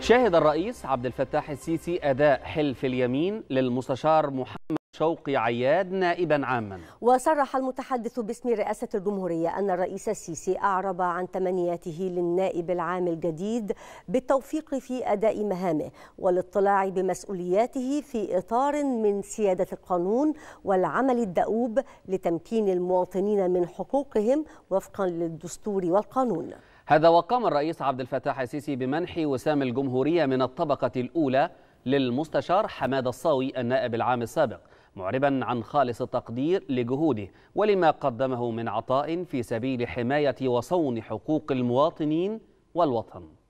شاهد الرئيس عبد الفتاح السيسي أداء حلف اليمين للمستشار محمد شوقي عياد نائبا عاما وصرح المتحدث باسم رئاسة الجمهورية أن الرئيس السيسي أعرب عن تمنياته للنائب العام الجديد بالتوفيق في أداء مهامه والاطلاع بمسؤولياته في إطار من سيادة القانون والعمل الدؤوب لتمكين المواطنين من حقوقهم وفقا للدستور والقانون هذا وقام الرئيس عبد الفتاح السيسي بمنح وسام الجمهورية من الطبقة الأولى للمستشار حماد الصاوي النائب العام السابق معربا عن خالص التقدير لجهوده ولما قدمه من عطاء في سبيل حماية وصون حقوق المواطنين والوطن